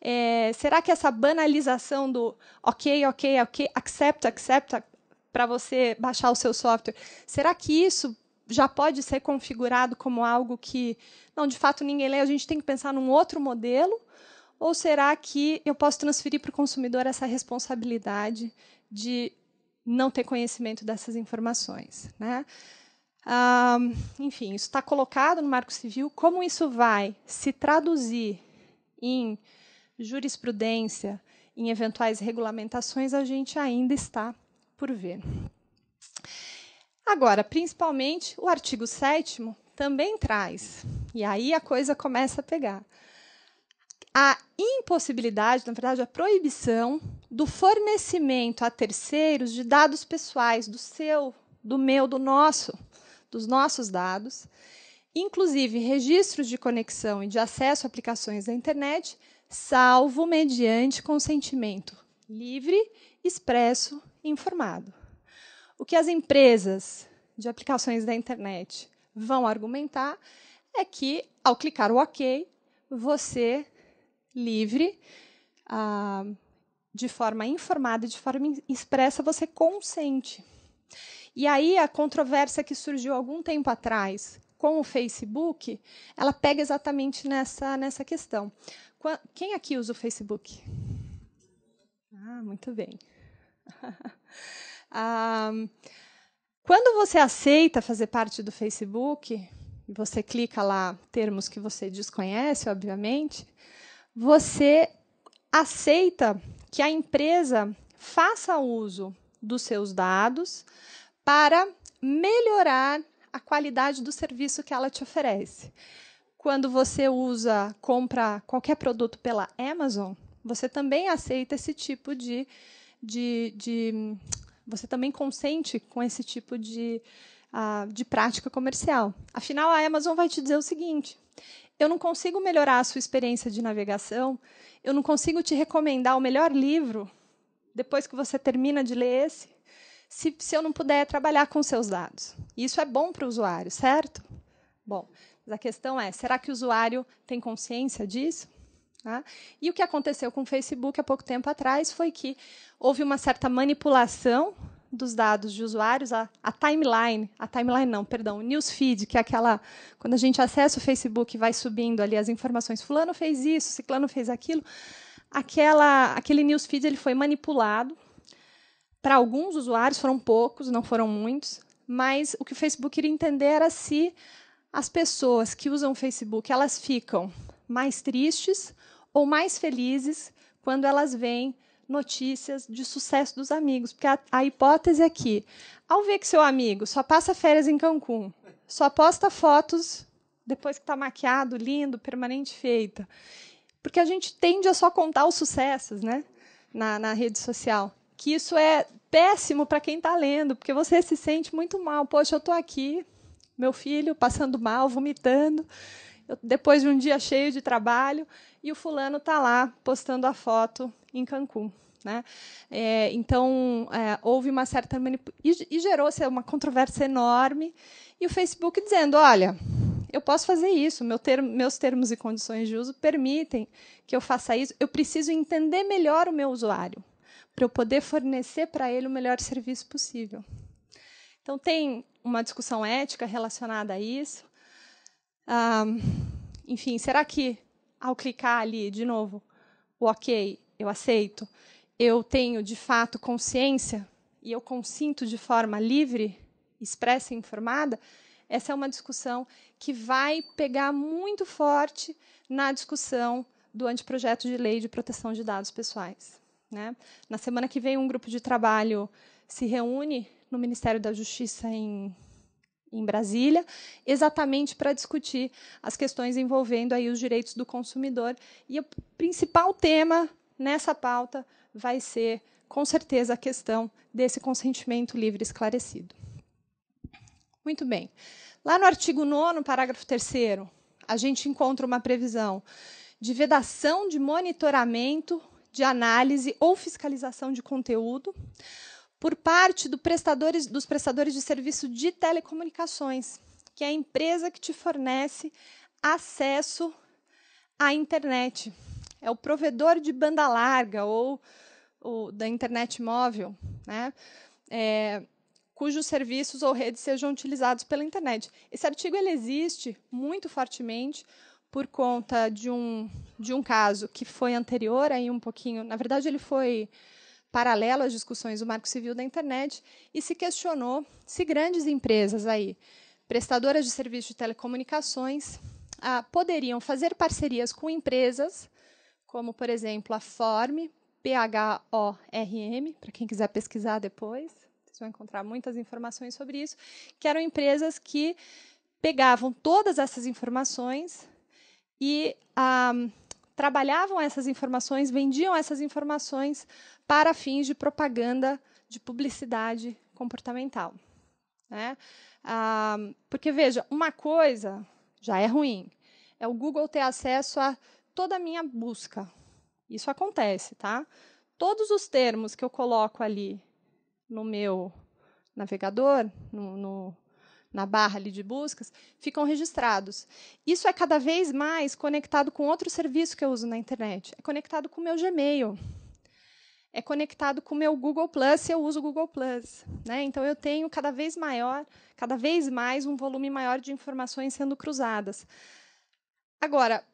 É, será que essa banalização do ok, ok, ok, accepta, accepta, para você baixar o seu software, será que isso já pode ser configurado como algo que, não, de fato ninguém lê, a gente tem que pensar num outro modelo? Ou será que eu posso transferir para o consumidor essa responsabilidade de não ter conhecimento dessas informações? Né? enfim, isso está colocado no Marco Civil. Como isso vai se traduzir em jurisprudência, em eventuais regulamentações, a gente ainda está por ver. Agora, principalmente, o artigo 7 também traz, e aí a coisa começa a pegar, a impossibilidade, na verdade, a proibição do fornecimento a terceiros de dados pessoais do seu, do meu, do nosso, dos nossos dados, inclusive registros de conexão e de acesso a aplicações da internet, salvo mediante consentimento livre, expresso e informado. O que as empresas de aplicações da internet vão argumentar é que, ao clicar o OK, você, livre, ah, de forma informada e de forma expressa, você consente e aí a controvérsia que surgiu algum tempo atrás com o Facebook, ela pega exatamente nessa, nessa questão. Quem aqui usa o Facebook? Ah, muito bem. (laughs) ah, quando você aceita fazer parte do Facebook, você clica lá termos que você desconhece, obviamente, você aceita que a empresa faça uso dos seus dados para melhorar a qualidade do serviço que ela te oferece. Quando você usa, compra qualquer produto pela Amazon, você também aceita esse tipo de. de, de você também consente com esse tipo de, uh, de prática comercial. Afinal, a Amazon vai te dizer o seguinte: eu não consigo melhorar a sua experiência de navegação, eu não consigo te recomendar o melhor livro depois que você termina de ler esse, se, se eu não puder trabalhar com seus dados. Isso é bom para o usuário, certo? Bom, mas a questão é, será que o usuário tem consciência disso? Tá? E o que aconteceu com o Facebook há pouco tempo atrás foi que houve uma certa manipulação dos dados de usuários, a, a, timeline, a timeline não, perdão, o newsfeed, que é aquela quando a gente acessa o Facebook e vai subindo ali as informações, fulano fez isso, ciclano fez aquilo, aquela, aquele newsfeed ele foi manipulado. Para alguns usuários, foram poucos, não foram muitos, mas o que o Facebook iria entender era se as pessoas que usam o Facebook elas ficam mais tristes ou mais felizes quando elas veem notícias de sucesso dos amigos. Porque a, a hipótese é que, ao ver que seu amigo só passa férias em Cancún, só posta fotos depois que está maquiado, lindo, permanente feita, porque a gente tende a só contar os sucessos né? na, na rede social. Que isso é péssimo para quem está lendo, porque você se sente muito mal. Poxa, eu estou aqui, meu filho passando mal, vomitando, eu, depois de um dia cheio de trabalho, e o fulano está lá postando a foto em Cancún. Né? É, então, é, houve uma certa manipulação. E, e gerou-se uma controvérsia enorme. E o Facebook dizendo: olha, eu posso fazer isso, meu termo, meus termos e condições de uso permitem que eu faça isso. Eu preciso entender melhor o meu usuário para eu poder fornecer para ele o melhor serviço possível. Então, tem uma discussão ética relacionada a isso. Ah, enfim, será que ao clicar ali de novo, o ok, eu aceito, eu tenho de fato consciência e eu consinto de forma livre, expressa e informada? Essa é uma discussão que vai pegar muito forte na discussão do anteprojeto de lei de proteção de dados pessoais. Né? Na semana que vem, um grupo de trabalho se reúne no Ministério da Justiça em, em Brasília, exatamente para discutir as questões envolvendo aí os direitos do consumidor. E o principal tema nessa pauta vai ser, com certeza, a questão desse consentimento livre esclarecido. Muito bem. Lá no artigo 9, parágrafo 3, a gente encontra uma previsão de vedação de monitoramento, de análise ou fiscalização de conteúdo por parte do prestadores, dos prestadores de serviço de telecomunicações, que é a empresa que te fornece acesso à internet. É o provedor de banda larga ou, ou da internet móvel. Né? É, cujos serviços ou redes sejam utilizados pela internet. Esse artigo ele existe muito fortemente por conta de um, de um caso que foi anterior aí um pouquinho, na verdade ele foi paralelo às discussões do Marco Civil da internet e se questionou se grandes empresas aí, prestadoras de serviços de telecomunicações, ah, poderiam fazer parcerias com empresas como, por exemplo, a Form, PHORM, para quem quiser pesquisar depois, vocês vão encontrar muitas informações sobre isso, que eram empresas que pegavam todas essas informações e ah, trabalhavam essas informações, vendiam essas informações para fins de propaganda, de publicidade comportamental. Né? Ah, porque, veja, uma coisa já é ruim, é o Google ter acesso a toda a minha busca. Isso acontece, tá? Todos os termos que eu coloco ali no meu navegador, no, no, na barra ali de buscas, ficam registrados. Isso é cada vez mais conectado com outro serviço que eu uso na internet. É conectado com o meu Gmail. É conectado com o meu Google Plus, se eu uso o Google Plus. Né? Então eu tenho cada vez maior, cada vez mais um volume maior de informações sendo cruzadas. Agora,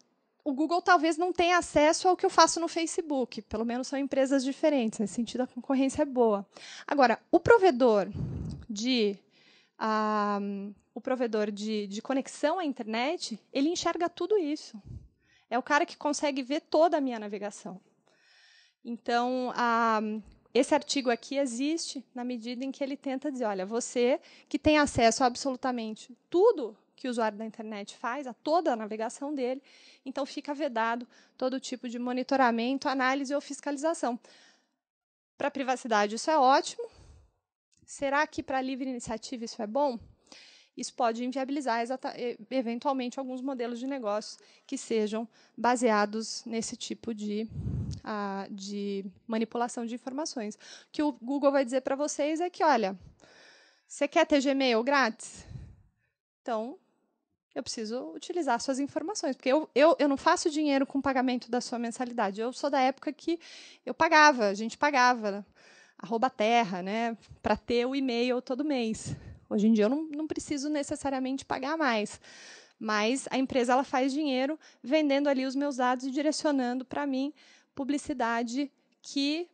o Google talvez não tenha acesso ao que eu faço no Facebook. Pelo menos são empresas diferentes. Nesse sentido, a concorrência é boa. Agora, o provedor de ah, o provedor de, de conexão à internet, ele enxerga tudo isso. É o cara que consegue ver toda a minha navegação. Então, esse artigo aqui existe na medida em que ele tenta dizer, olha, você que tem acesso a absolutamente tudo que o usuário da internet faz, a toda a navegação dele. Então, fica vedado todo tipo de monitoramento, análise ou fiscalização. Para a privacidade, isso é ótimo. Será que para a livre iniciativa isso é bom? Isso pode inviabilizar eventualmente alguns modelos de negócios que sejam baseados nesse tipo de, de manipulação de informações. O que o Google vai dizer para vocês é que, olha, você quer ter Gmail grátis? Então, eu preciso utilizar suas informações, porque eu, eu, eu não faço dinheiro com o pagamento da sua mensalidade. Eu sou da época que eu pagava, a gente pagava arroba terra, né, para ter o e-mail todo mês. Hoje em dia eu não, não preciso necessariamente pagar mais, mas a empresa ela faz dinheiro vendendo ali os meus dados e direcionando para mim publicidade que,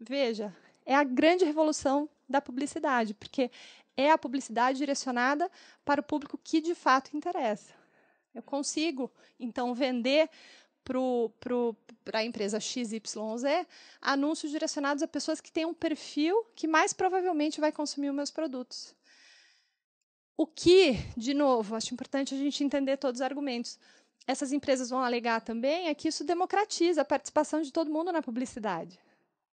veja, é a grande revolução da publicidade, porque é a publicidade direcionada para o público que de fato interessa. Eu consigo, então, vender para a empresa XYZ anúncios direcionados a pessoas que têm um perfil que mais provavelmente vai consumir os meus produtos. O que, de novo, acho importante a gente entender todos os argumentos. Essas empresas vão alegar também é que isso democratiza a participação de todo mundo na publicidade.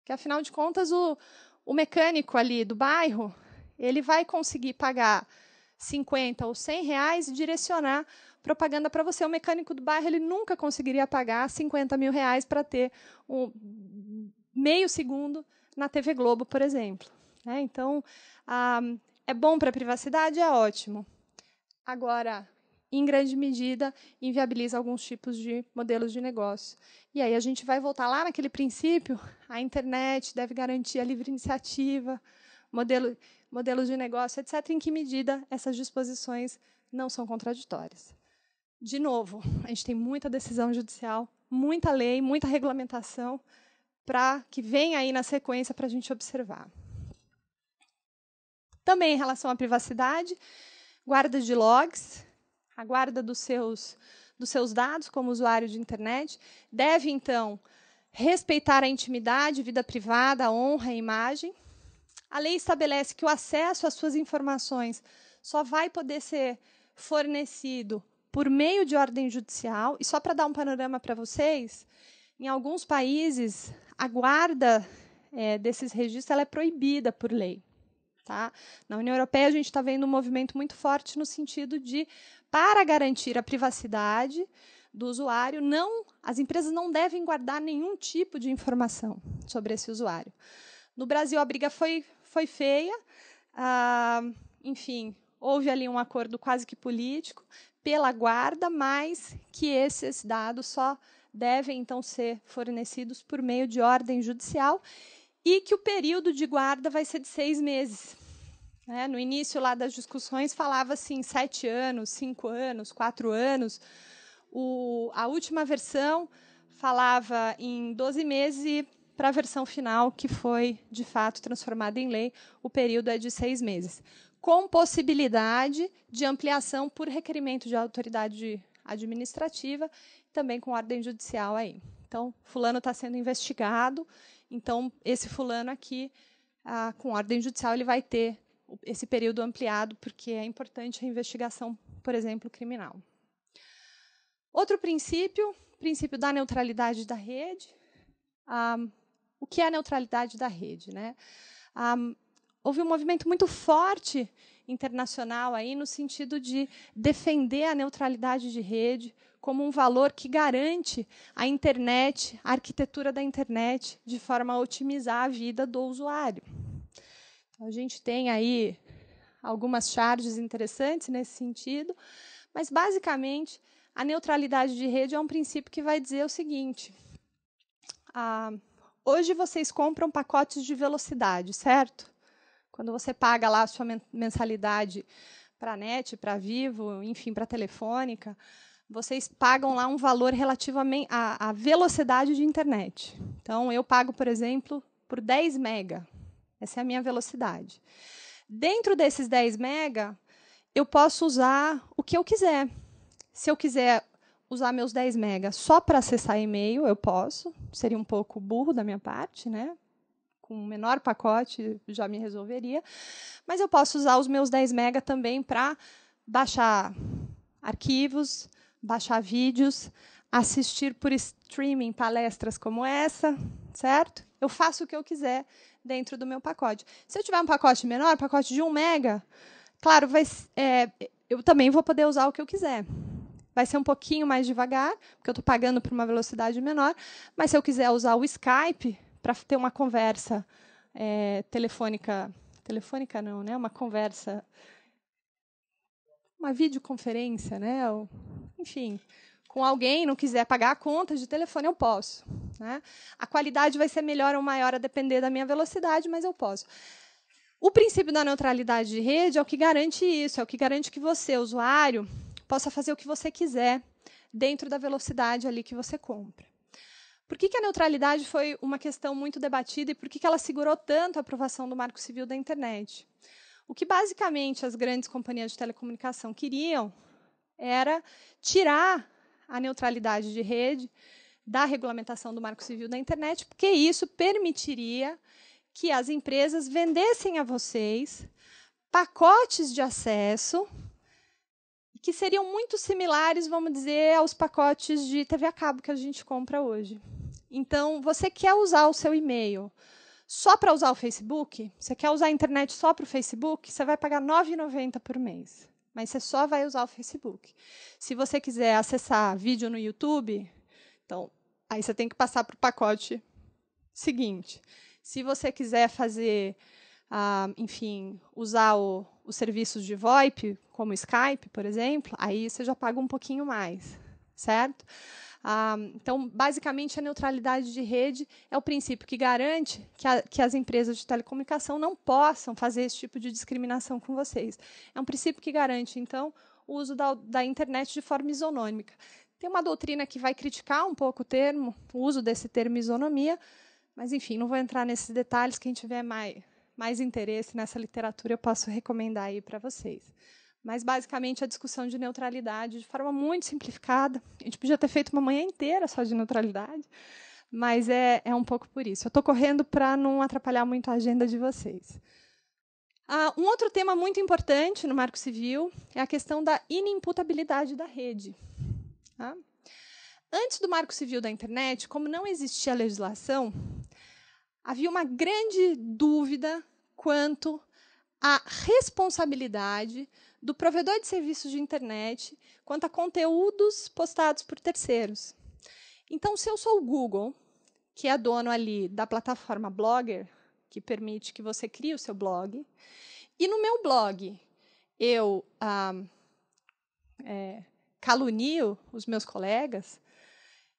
Que, afinal de contas, o, o mecânico ali do bairro ele vai conseguir pagar 50 ou 100 reais e direcionar propaganda para você. O mecânico do bairro ele nunca conseguiria pagar 50 mil reais para ter um meio segundo na TV Globo, por exemplo. É, então, ah, é bom para a privacidade? É ótimo. Agora, em grande medida, inviabiliza alguns tipos de modelos de negócio. E aí a gente vai voltar lá naquele princípio: a internet deve garantir a livre iniciativa, modelo modelos de negócio, etc., em que medida essas disposições não são contraditórias. De novo, a gente tem muita decisão judicial, muita lei, muita regulamentação para que vem aí na sequência para a gente observar. Também em relação à privacidade, guarda de logs, a guarda dos seus, dos seus dados como usuário de internet, deve, então, respeitar a intimidade, vida privada, a honra, a imagem, a lei estabelece que o acesso às suas informações só vai poder ser fornecido por meio de ordem judicial. E só para dar um panorama para vocês, em alguns países, a guarda é, desses registros ela é proibida por lei. Tá? Na União Europeia, a gente está vendo um movimento muito forte no sentido de, para garantir a privacidade do usuário, não, as empresas não devem guardar nenhum tipo de informação sobre esse usuário. No Brasil, a briga foi foi feia. Ah, enfim, houve ali um acordo quase que político pela guarda, mas que esses dados só devem então ser fornecidos por meio de ordem judicial e que o período de guarda vai ser de seis meses. É, no início lá das discussões falava assim sete anos, cinco anos, quatro anos. O, a última versão falava em 12 meses e para a versão final, que foi de fato transformada em lei, o período é de seis meses, com possibilidade de ampliação por requerimento de autoridade administrativa, também com ordem judicial aí. Então, fulano está sendo investigado, então esse fulano aqui, ah, com ordem judicial, ele vai ter esse período ampliado, porque é importante a investigação, por exemplo, criminal. Outro princípio, princípio da neutralidade da rede. Ah, o que é a neutralidade da rede. Né? houve um movimento muito forte internacional aí no sentido de defender a neutralidade de rede como um valor que garante a internet, a arquitetura da internet, de forma a otimizar a vida do usuário. Então, a gente tem aí algumas charges interessantes nesse sentido, mas basicamente a neutralidade de rede é um princípio que vai dizer o seguinte: a Hoje vocês compram pacotes de velocidade, certo? Quando você paga lá a sua mensalidade para a net, para Vivo, enfim, para a Telefônica, vocês pagam lá um valor relativamente à, à velocidade de internet. Então, eu pago, por exemplo, por 10 mega. Essa é a minha velocidade. Dentro desses 10 mega, eu posso usar o que eu quiser. Se eu quiser usar meus 10 megas só para acessar e-mail, eu posso. Seria um pouco burro da minha parte, né? Com um menor pacote já me resolveria. Mas eu posso usar os meus 10 mega também para baixar arquivos, baixar vídeos, assistir por streaming palestras como essa, certo? Eu faço o que eu quiser dentro do meu pacote. Se eu tiver um pacote menor, pacote de 1 mega, claro, vai, é, eu também vou poder usar o que eu quiser. Vai ser um pouquinho mais devagar, porque eu estou pagando para uma velocidade menor, mas se eu quiser usar o Skype para ter uma conversa é, telefônica, telefônica não, né? Uma conversa, uma videoconferência, né? enfim, com alguém, não quiser pagar a conta de telefone, eu posso. Né? A qualidade vai ser melhor ou maior a depender da minha velocidade, mas eu posso. O princípio da neutralidade de rede é o que garante isso, é o que garante que você, usuário, possa fazer o que você quiser dentro da velocidade ali que você compra. Por que, que a neutralidade foi uma questão muito debatida e por que, que ela segurou tanto a aprovação do Marco Civil da Internet? O que basicamente as grandes companhias de telecomunicação queriam era tirar a neutralidade de rede da regulamentação do Marco Civil da Internet, porque isso permitiria que as empresas vendessem a vocês pacotes de acesso que seriam muito similares, vamos dizer, aos pacotes de TV a cabo que a gente compra hoje. Então, você quer usar o seu e-mail só para usar o Facebook? Você quer usar a internet só para o Facebook? Você vai pagar R$ 9,90 por mês. Mas você só vai usar o Facebook. Se você quiser acessar vídeo no YouTube, então aí você tem que passar para o pacote seguinte. Se você quiser fazer, ah, enfim, usar o, os serviços de VoIP, como Skype, por exemplo, aí você já paga um pouquinho mais, certo? Ah, então, basicamente, a neutralidade de rede é o princípio que garante que, a, que, as empresas de telecomunicação não possam fazer esse tipo de discriminação com vocês. É um princípio que garante, então, o uso da, da internet de forma isonômica. Tem uma doutrina que vai criticar um pouco o termo, o uso desse termo isonomia, mas, enfim, não vou entrar nesses detalhes. Quem tiver mais, mais interesse nessa literatura, eu posso recomendar aí para vocês. Mas, basicamente, a discussão de neutralidade, de forma muito simplificada, a gente podia ter feito uma manhã inteira só de neutralidade, mas é, é um pouco por isso. Eu estou correndo para não atrapalhar muito a agenda de vocês. Ah, um outro tema muito importante no Marco Civil é a questão da inimputabilidade da rede. Tá? Antes do Marco Civil da Internet, como não existia legislação, havia uma grande dúvida quanto à responsabilidade do provedor de serviços de internet quanto a conteúdos postados por terceiros. Então, se eu sou o Google, que é dono ali da plataforma Blogger, que permite que você crie o seu blog, e no meu blog eu ah, é, calunio os meus colegas,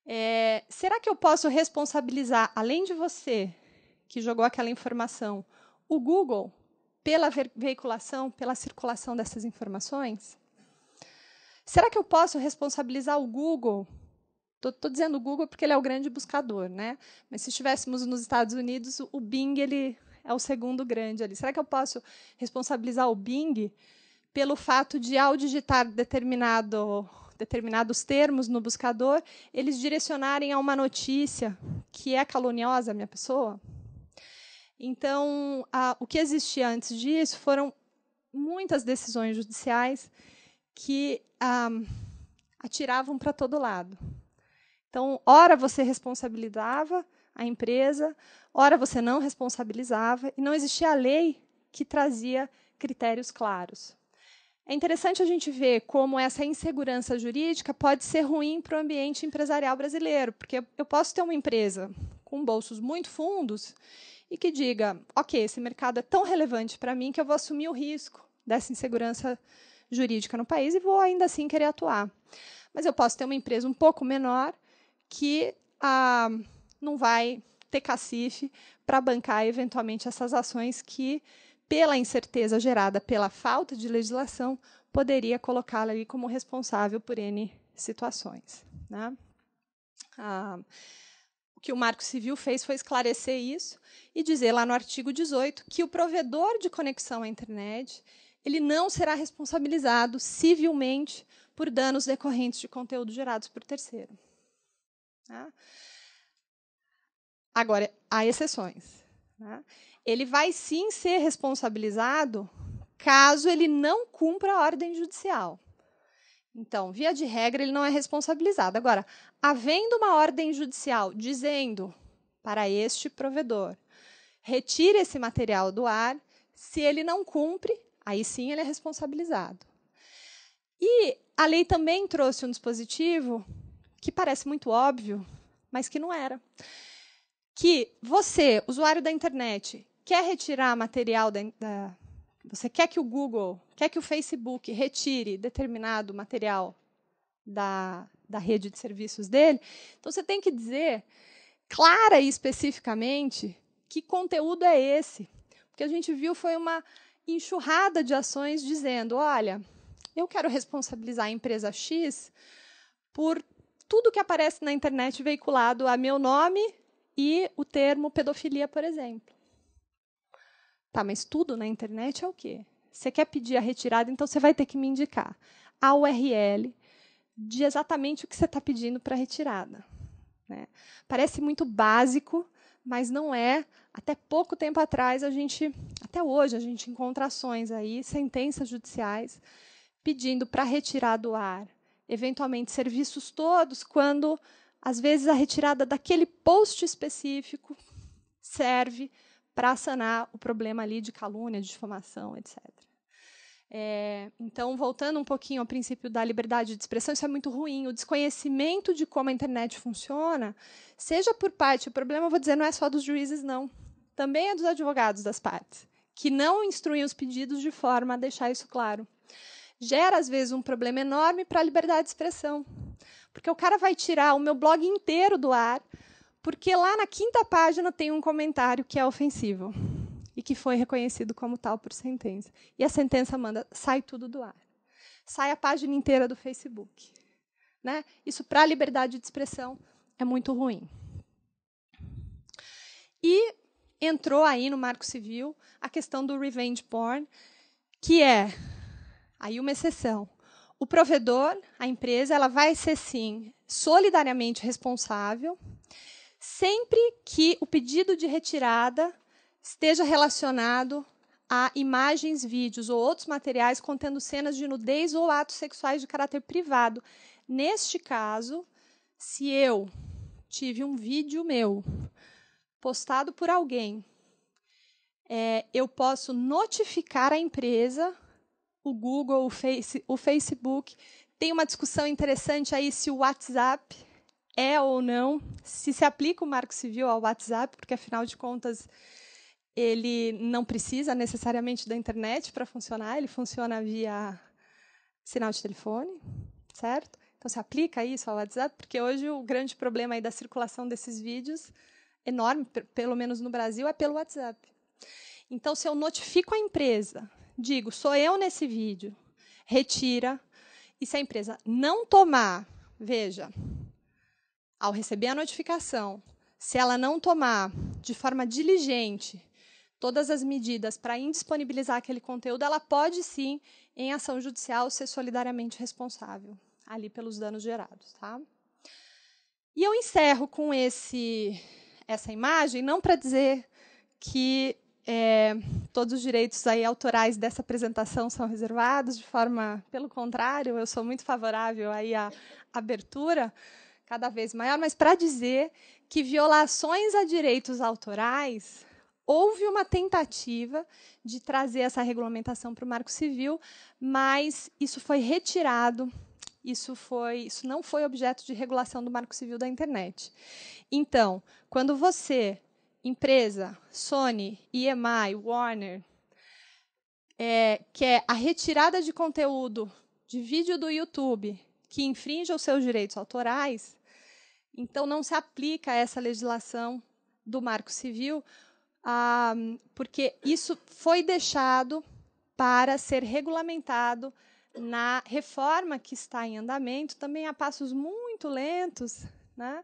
é, será que eu posso responsabilizar, além de você que jogou aquela informação, o Google, pela veiculação, pela circulação dessas informações, será que eu posso responsabilizar o Google? Estou dizendo o Google porque ele é o grande buscador, né? Mas se estivéssemos nos Estados Unidos, o Bing ele é o segundo grande ali. Será que eu posso responsabilizar o Bing pelo fato de, ao digitar determinado determinados termos no buscador, eles direcionarem a uma notícia que é caluniosa à minha pessoa? Então, a, o que existia antes disso foram muitas decisões judiciais que a, ah, atiravam para todo lado. Então, ora você responsabilizava a empresa, ora você não responsabilizava, e não existia a lei que trazia critérios claros. É interessante a gente ver como essa insegurança jurídica pode ser ruim para o ambiente empresarial brasileiro, porque eu posso ter uma empresa com bolsos muito fundos e que diga: ok, esse mercado é tão relevante para mim que eu vou assumir o risco dessa insegurança jurídica no país e vou ainda assim querer atuar. Mas eu posso ter uma empresa um pouco menor que ah, não vai ter cacife para bancar eventualmente essas ações que, pela incerteza gerada pela falta de legislação, poderia colocá-la ali como responsável por N situações. Né? Ah, o que o Marco Civil fez foi esclarecer isso e dizer lá no artigo 18 que o provedor de conexão à internet ele não será responsabilizado civilmente por danos decorrentes de conteúdo gerados por terceiro. Tá? Agora, há exceções. Tá? Ele vai sim ser responsabilizado caso ele não cumpra a ordem judicial. Então, via de regra, ele não é responsabilizado. Agora, havendo uma ordem judicial dizendo para este provedor: retire esse material do ar, se ele não cumpre, aí sim ele é responsabilizado. E a lei também trouxe um dispositivo que parece muito óbvio, mas que não era. Que você, usuário da internet, quer retirar material da, da você quer que o Google, quer que o Facebook retire determinado material da da rede de serviços dele. Então você tem que dizer clara e especificamente que conteúdo é esse. O que a gente viu foi uma enxurrada de ações dizendo: olha, eu quero responsabilizar a empresa X por tudo que aparece na internet veiculado a meu nome e o termo pedofilia, por exemplo. Tá, mas tudo na internet é o quê? Você quer pedir a retirada, então você vai ter que me indicar a URL, de exatamente o que você está pedindo para retirada. Né? Parece muito básico, mas não é. Até pouco tempo atrás, a gente, até hoje, a gente encontra ações aí, sentenças judiciais, pedindo para retirar do ar, eventualmente, serviços todos, quando, às vezes, a retirada daquele post específico serve para sanar o problema ali de calúnia, de difamação, etc. É, então, voltando um pouquinho ao princípio da liberdade de expressão, isso é muito ruim. O desconhecimento de como a internet funciona, seja por parte, o problema, vou dizer, não é só dos juízes, não. Também é dos advogados das partes, que não instruem os pedidos de forma a deixar isso claro. Gera, às vezes, um problema enorme para a liberdade de expressão. Porque o cara vai tirar o meu blog inteiro do ar, porque lá na quinta página tem um comentário que é ofensivo e que foi reconhecido como tal por sentença. E a sentença manda sai tudo do ar. Sai a página inteira do Facebook. Né? Isso para a liberdade de expressão é muito ruim. E entrou aí no Marco Civil a questão do revenge porn, que é aí uma exceção. O provedor, a empresa, ela vai ser sim solidariamente responsável sempre que o pedido de retirada esteja relacionado a imagens, vídeos ou outros materiais contendo cenas de nudez ou atos sexuais de caráter privado. Neste caso, se eu tive um vídeo meu postado por alguém, é, eu posso notificar a empresa, o Google, o, face, o Facebook. Tem uma discussão interessante aí se o WhatsApp é ou não, se se aplica o Marco Civil ao WhatsApp, porque afinal de contas ele não precisa necessariamente da internet para funcionar, ele funciona via sinal de telefone, certo? Então se aplica isso ao WhatsApp, porque hoje o grande problema aí da circulação desses vídeos, enorme, pelo menos no Brasil, é pelo WhatsApp. Então se eu notifico a empresa, digo, sou eu nesse vídeo, retira, e se a empresa não tomar, veja, ao receber a notificação, se ela não tomar de forma diligente todas as medidas para indisponibilizar aquele conteúdo, ela pode sim, em ação judicial, ser solidariamente responsável ali pelos danos gerados, tá? E eu encerro com esse essa imagem não para dizer que é, todos os direitos aí autorais dessa apresentação são reservados de forma, pelo contrário, eu sou muito favorável aí à abertura cada vez maior, mas para dizer que violações a direitos autorais houve uma tentativa de trazer essa regulamentação para o Marco Civil, mas isso foi retirado. Isso foi, isso não foi objeto de regulação do Marco Civil da internet. Então, quando você, empresa, Sony, EMI, Warner, é, quer a retirada de conteúdo de vídeo do YouTube que infringe os seus direitos autorais, então não se aplica essa legislação do Marco Civil, ah, porque isso foi deixado para ser regulamentado na reforma que está em andamento, também a passos muito lentos, né,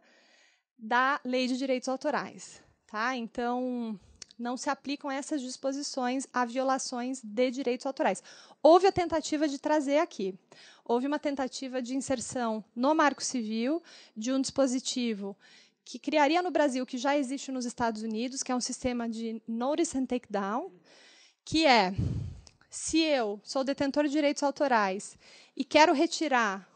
da Lei de Direitos Autorais. Tá? Então, não se aplicam essas disposições a violações de direitos autorais. Houve a tentativa de trazer aqui. Houve uma tentativa de inserção no Marco Civil de um dispositivo que criaria no Brasil, que já existe nos Estados Unidos, que é um sistema de notice and take down, que é se eu sou detentor de direitos autorais e quero retirar,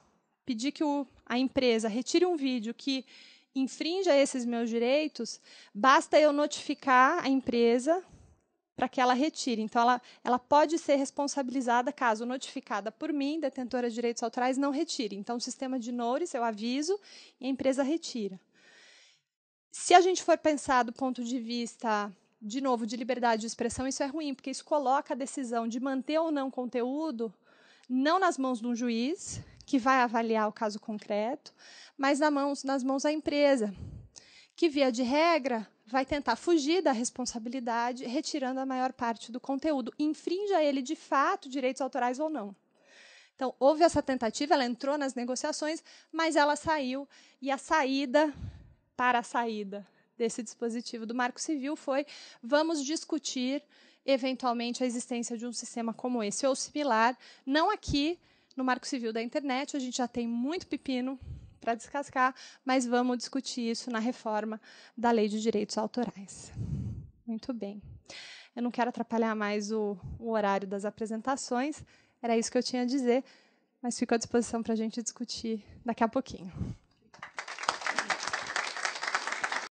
pedir que o, a empresa retire um vídeo que infrinja esses meus direitos, basta eu notificar a empresa para que ela retire. Então, ela, ela pode ser responsabilizada caso notificada por mim, detentora de direitos autorais, não retire. Então, o sistema de notice, eu aviso e a empresa retira. Se a gente for pensar do ponto de vista, de novo, de liberdade de expressão, isso é ruim, porque isso coloca a decisão de manter ou não conteúdo não nas mãos de um juiz, que vai avaliar o caso concreto, mas nas mãos, nas mãos da empresa, que, via de regra, vai tentar fugir da responsabilidade, retirando a maior parte do conteúdo. Infringe a ele, de fato, direitos autorais ou não. Então, houve essa tentativa, ela entrou nas negociações, mas ela saiu, e a saída para a saída desse dispositivo do Marco Civil foi: vamos discutir eventualmente a existência de um sistema como esse ou similar, não aqui no Marco Civil da Internet, a gente já tem muito pepino para descascar, mas vamos discutir isso na reforma da Lei de Direitos Autorais. Muito bem. Eu não quero atrapalhar mais o, o horário das apresentações, era isso que eu tinha a dizer, mas fico à disposição para a gente discutir daqui a pouquinho.